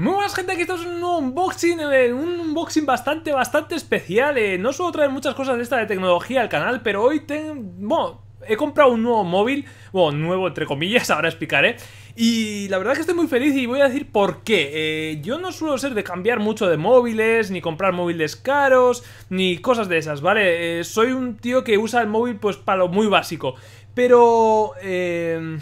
Muy buenas gente, aquí estamos en un nuevo unboxing, un unboxing bastante, bastante especial eh, No suelo traer muchas cosas de esta de tecnología al canal, pero hoy tengo... bueno, he comprado un nuevo móvil, bueno, nuevo entre comillas, ahora explicaré Y la verdad es que estoy muy feliz y voy a decir por qué eh, Yo no suelo ser de cambiar mucho de móviles, ni comprar móviles caros, ni cosas de esas, ¿vale? Eh, soy un tío que usa el móvil pues para lo muy básico Pero... Eh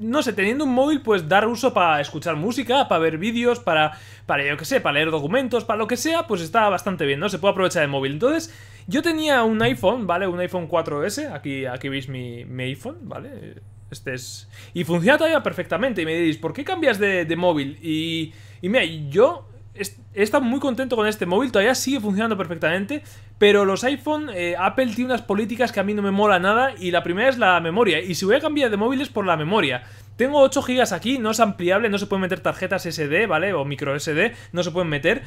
no sé, teniendo un móvil, pues dar uso para escuchar música, para ver vídeos, para, para yo que sé, para leer documentos, para lo que sea, pues está bastante bien, ¿no? Se puede aprovechar el móvil. Entonces, yo tenía un iPhone, ¿vale? Un iPhone 4S, aquí, aquí veis mi, iPhone, ¿vale? Este es... Y funciona todavía perfectamente. Y me diréis, ¿por qué cambias de, de móvil? Y, y mira, yo Está muy contento con este móvil, todavía sigue funcionando perfectamente, pero los iPhone, eh, Apple tiene unas políticas que a mí no me mola nada y la primera es la memoria, y si voy a cambiar de móvil es por la memoria. Tengo 8 GB aquí, no es ampliable, no se pueden meter tarjetas SD, ¿vale? O micro SD, no se pueden meter.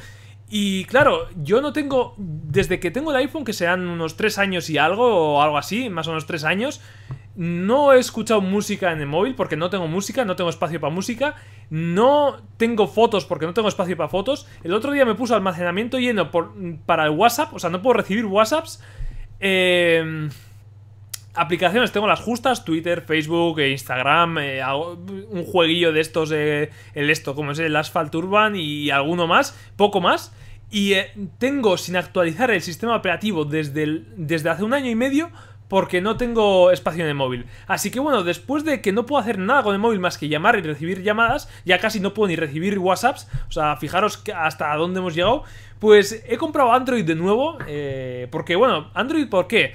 Y claro, yo no tengo, desde que tengo el iPhone, que sean unos 3 años y algo, o algo así, más o menos 3 años, no he escuchado música en el móvil porque no tengo música, no tengo espacio para música, no tengo fotos porque no tengo espacio para fotos. El otro día me puso almacenamiento lleno por, para el WhatsApp, o sea, no puedo recibir WhatsApps. Eh, aplicaciones tengo las justas, Twitter, Facebook, eh, Instagram, eh, un jueguillo de estos, el esto, como es el Asphalt Urban y alguno más, poco más. Y tengo sin actualizar el sistema operativo desde, desde hace un año y medio porque no tengo espacio en el móvil. Así que bueno, después de que no puedo hacer nada con el móvil más que llamar y recibir llamadas, ya casi no puedo ni recibir WhatsApps, o sea, fijaros hasta dónde hemos llegado, pues he comprado Android de nuevo, eh, porque bueno, Android, ¿por qué?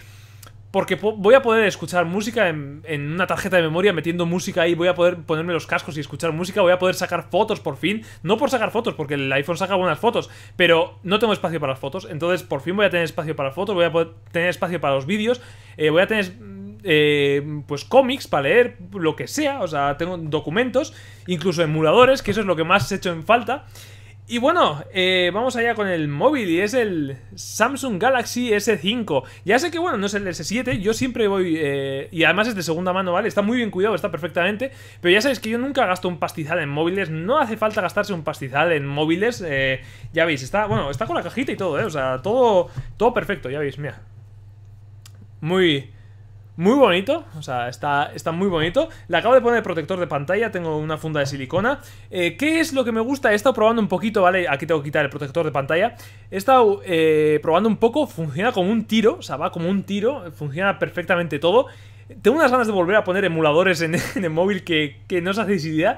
Porque voy a poder escuchar música en, una tarjeta de memoria metiendo música ahí, voy a poder ponerme los cascos y escuchar música, voy a poder sacar fotos por fin. No por sacar fotos, porque el iPhone saca buenas fotos, pero no tengo espacio para las fotos, entonces por fin voy a tener espacio para fotos, voy a tener espacio para los vídeos, eh, voy a tener eh, pues cómics para leer, lo que sea, o sea, tengo documentos, incluso emuladores, que eso es lo que más he hecho en falta. Y bueno, eh, vamos allá con el móvil y es el Samsung Galaxy S5. Ya sé que bueno, no es el S7, yo siempre voy... Eh, y además es de segunda mano, ¿vale? Está muy bien cuidado, está perfectamente. Pero ya sabéis que yo nunca gasto un pastizal en móviles, no hace falta gastarse un pastizal en móviles. Eh, ya veis, está, bueno, está con la cajita y todo, ¿eh? O sea, todo, todo perfecto, ya veis, mira. Muy... Muy bonito, o sea, está, está muy bonito. Le acabo de poner el protector de pantalla, tengo una funda de silicona. Eh, ¿Qué es lo que me gusta? He estado probando un poquito, ¿vale? Aquí tengo que quitar el protector de pantalla. He estado eh, probando un poco, funciona como un tiro, o sea, va como un tiro, funciona perfectamente todo. Tengo unas ganas de volver a poner emuladores en, el móvil que, no os hacéis idea.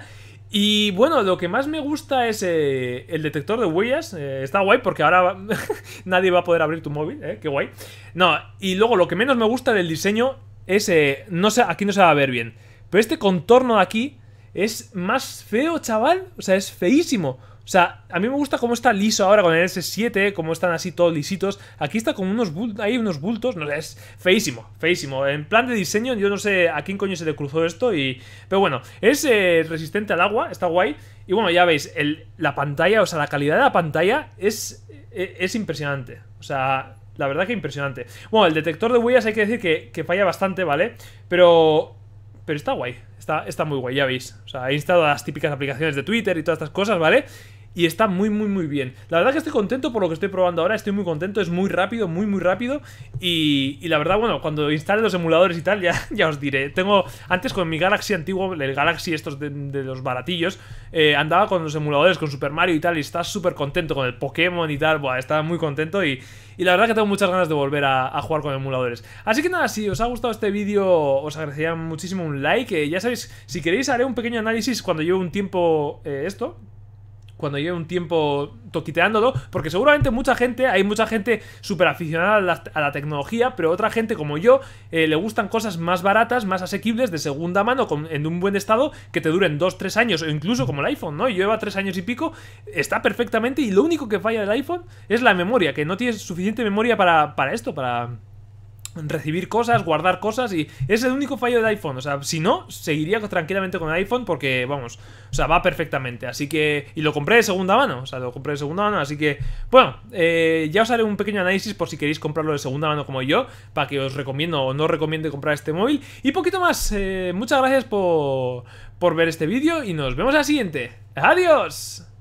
Y bueno, lo que más me gusta es eh, el detector de huellas. está guay porque ahora nadie va a poder abrir tu móvil, ¿eh? Qué guay. No, y luego lo que menos me gusta del diseño ese no sé, aquí no se va a ver bien. Pero este contorno de aquí es más feo, chaval. O sea, es feísimo. O sea, a mí me gusta cómo está liso ahora con el S7, cómo están así todos lisitos. Aquí está con unos bultos, hay unos bultos, no es feísimo, feísimo. En plan de diseño, yo no sé a quién coño se le cruzó esto y... Pero bueno, es eh, resistente al agua, está guay. Y bueno, ya veis, el, la pantalla, o sea, la calidad de la pantalla es, eh, es impresionante. O sea, la verdad que impresionante. Bueno, el detector de huellas hay que decir que, falla bastante, ¿vale? Pero... Pero está guay. Está, está muy guay, ya veis. O sea, he instalado las típicas aplicaciones de Twitter y todas estas cosas, ¿vale? y está muy, muy, muy bien. La verdad que estoy contento por lo que estoy probando ahora, estoy muy contento, es muy rápido, muy, muy rápido y, la verdad, bueno, cuando instale los emuladores y tal, ya, ya os diré. Tengo, antes con mi Galaxy antiguo, el Galaxy estos de, los baratillos, eh, andaba con los emuladores, con Super Mario y tal, y estaba súper contento con el Pokémon y tal, buah, estaba muy contento y... la verdad que tengo muchas ganas de volver a, jugar con emuladores. Así que nada, si os ha gustado este vídeo, os agradecería muchísimo un like. Eh, ya sabéis, si queréis haré un pequeño análisis cuando lleve un tiempo eh, esto, cuando lleve un tiempo toquiteándolo, porque seguramente mucha gente, hay mucha gente súper aficionada a la, tecnología, pero otra gente como yo eh, le gustan cosas más baratas, más asequibles, de segunda mano, en un buen estado, que te duren 2, 3 años, o incluso como el iPhone, ¿no? Lleva 3 años y pico, está perfectamente, y lo único que falla del iPhone es la memoria, que no tienes suficiente memoria para, para esto, para recibir cosas, guardar cosas y es el único fallo del iPhone, o sea, si no, seguiría tranquilamente con el iPhone porque, vamos, o sea, va perfectamente, así que, y lo compré de segunda mano, o sea, lo compré de segunda mano, así que, bueno, eh, ya os haré un pequeño análisis por si queréis comprarlo de segunda mano como yo, para que os recomiendo o no recomiende comprar este móvil, y poquito más, eh, muchas gracias por, por ver este vídeo y nos vemos en la siguiente, adiós.